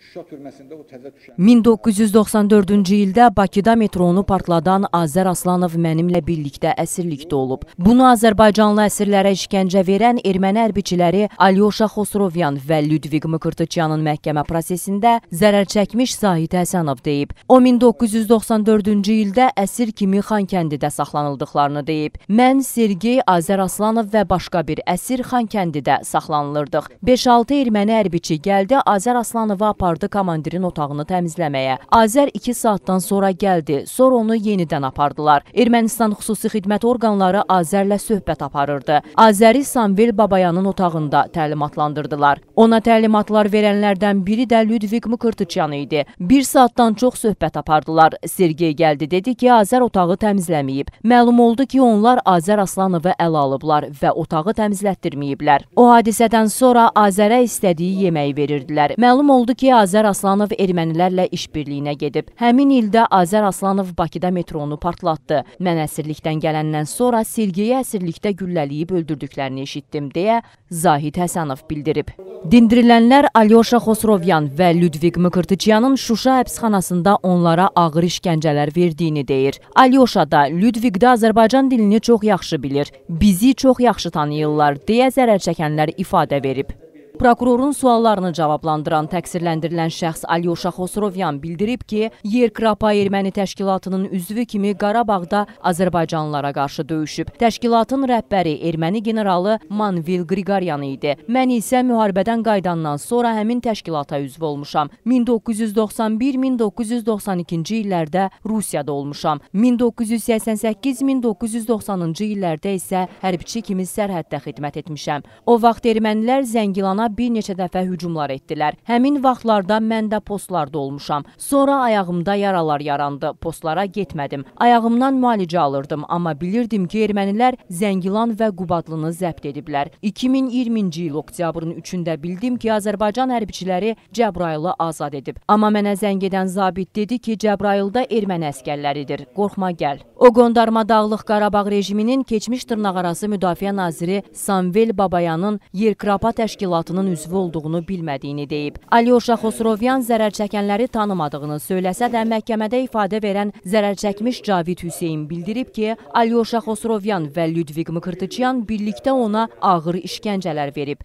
Şuşa türməsində o təzə düşən... 1994-cü ildə Bakıda metronu partladan Azər Aslanov mənimlə birlikdə əsirlikdə olub. Bunu Azərbaycanlı əsirlərə işgəncə verən erməni ərbiçiləri Alyoşa Xosrovyan və Ludvig Mıqırtıçyanın məhkəmə prosesində zərər çəkmiş Zahid Həsənov deyib. O, 1994-cü ildə əsir kimi Xankəndidə saxlanıldıqlarını deyib. Mən, Sergey, Azər Aslanov və başqa bir əsir Xankəndidə saxlanılırdıq. 5-6 erməni ərbiçi gəldi, Azər Aslanova apardı apardı komandirin otağını təmizləməyə. Azər 2 saatdan sonra gəldi, sonra onu yenidən apardılar. Ermənistan xüsusi xidmət orqanları Azərlə söhbət aparırdı. Azəri Samvel Babayanın otağında təlimatlandırdılar. Ona təlimatlar verənlərdən biri də Ludvig Mıkırtıçyan idi. Bir saatdan çox söhbət apardılar. Sergey gəldi, dedi ki, Azər otağı təmizləməyib. Məlum oldu ki, onlar Azər Aslanovu əl alıblar və otağı təmizlətdirməyiblər. O hadisədən sonra Azərə istədiyi yeməyi verirdilər. Məlum oldu ki, Azər Aslanov ermənilərlə işbirliyinə gedib. Həmin ildə Azər Aslanov Bakıda metronu partlatdı. Mən əsirlikdən gələndən sonra Sergeyi əsirlikdə güllələyib öldürdüklərini eşitdim deyə Zahid Həsənov bildirib. Dindirilənlər Alyosha Xosrovyan və Ludvig Mıqırtıcyanın Şuşa həbsxanasında onlara ağır işgəncələr verdiyini deyir. Alyosha da, Ludvig də Azərbaycan dilini çox yaxşı bilir. Bizi çox yaxşı tanıyırlar deyə zərər çəkənlər ifadə verib. Prokurorun suallarını cavablandıran təqsirləndirilən şəxs Alyosha Xosrovyan bildirib ki, Yerkrapa erməni təşkilatının üzvü kimi Qarabağda Azərbaycanlılara qarşı döyüşüb. Təşkilatın rəhbəri erməni generalı Manvil Qriqaryan idi. Mən isə müharibədən qaydandan sonra həmin təşkilata üzv olmuşam. 1991-1992-ci illərdə Rusiyada olmuşam. 1988-1990-cı illərdə isə hərbçi kimi sərhəddə xidmət etmişəm. O vaxt ermənilər Zəngilana bir neçə dəfə hücumlar etdilər. Həmin vaxtlarda mən də postlarda olmuşam. Sonra ayağımda yaralar yarandı. Postlara getmədim. Ayağımdan müalicə alırdım, amma bilirdim ki, ermənilər Zəngilan və Qubadlını zəbt ediblər. 2020-ci il oktyabrın 3-də bildim ki, Azərbaycan hərbiçiləri Cəbrayılı azad edib. Amma mənə zəng edən zabit dedi ki, Cəbrayılda erməni əskərləridir. Qorxma gəl. O qondarma dağlıq Qarabağ rejiminin keçmiş dırnaqarası müdafiə naziri Samvel Babayanın Yerkrapa təşkilatının onun üzvü olduğunu bilmədiyini deyib. Alyosha Xosrovyan zərər çəkənləri tanımadığını söyləsə də məhkəmədə ifadə verən zərər çəkmiş Cavid Hüseyn bildirib ki, Alyosha Xosrovyan və Ludvig Mkırtıçyan birlikdə ona ağır işgəncələr verib.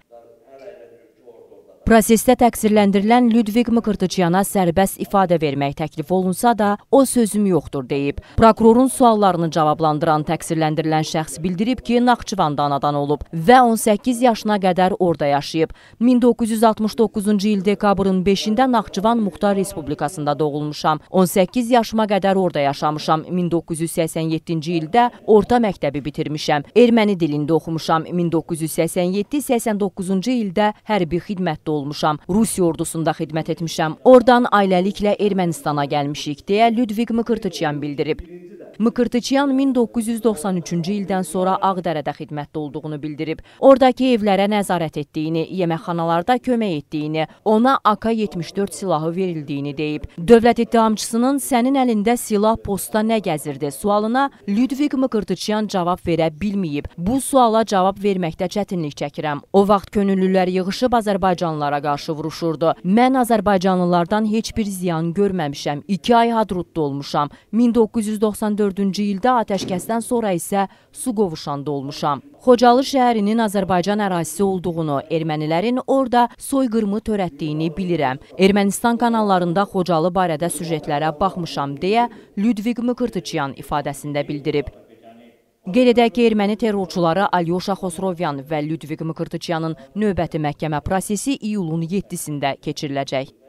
Prosesdə təqsirləndirilən Ludvig Mıqırtıcıyana sərbəst ifadə vermək təklif olunsa da, o sözüm yoxdur deyib. Prokurorun suallarını cavablandıran təqsirləndirilən şəxs bildirib ki, Naxçıvanda anadan olub və 18 yaşına qədər orada yaşayıb. 1969-cu il dekabrın 5-də Naxçıvan Muxtar Respublikasında doğulmuşam. 18 yaşıma qədər orada yaşamışam. 1987-ci ildə orta məktəbi bitirmişəm. Erməni dilində oxumuşam. 1987-89-cu ildə hərbi xidmətdə olmuşam. Rusiya ordusunda xidmət etmişəm. Oradan ailəliklə Ermənistana gəlmişik deyə Ludwig Mıqırtıçyan bildirib. Mıqırtıcıyan 1993-cü ildən sonra Ağdərədə xidmətdə olduğunu bildirib. Oradakı evlərə nəzarət etdiyini, yeməkxanalarda kömək etdiyini, ona AK-74 silahı verildiyini deyib. Dövlət ittihamçısının sənin əlində silah posta nə gəzirdi sualına Ludwig Mıqırtıcıyan cavab verə bilməyib. Bu suala cavab verməkdə çətinlik çəkirəm. O vaxt könüllülər yığışıb Azərbaycanlılara qarşı vuruşurdu. Mən Azərbaycanlılardan heç bir ziyan görməmişəm. 2 ay hadrutda olmuşam. 1994 2014-cü ildə atəşkəsdən sonra isə su qovuşanda olmuşam. Xocalı şəhərinin Azərbaycan ərazisi olduğunu, ermənilərin orada soyqırımı törətdiyini bilirəm. Ermənistan kanallarında Xocalı barədə süjetlərə baxmışam deyə Ludvig Mıqırtıçyan ifadəsində bildirib. Qeyd edək ki, erməni terrorçuları Alyosha Xosrovyan və Ludvig Mıqırtıçyanın növbəti məhkəmə prosesi iyulun 7-sində keçiriləcək.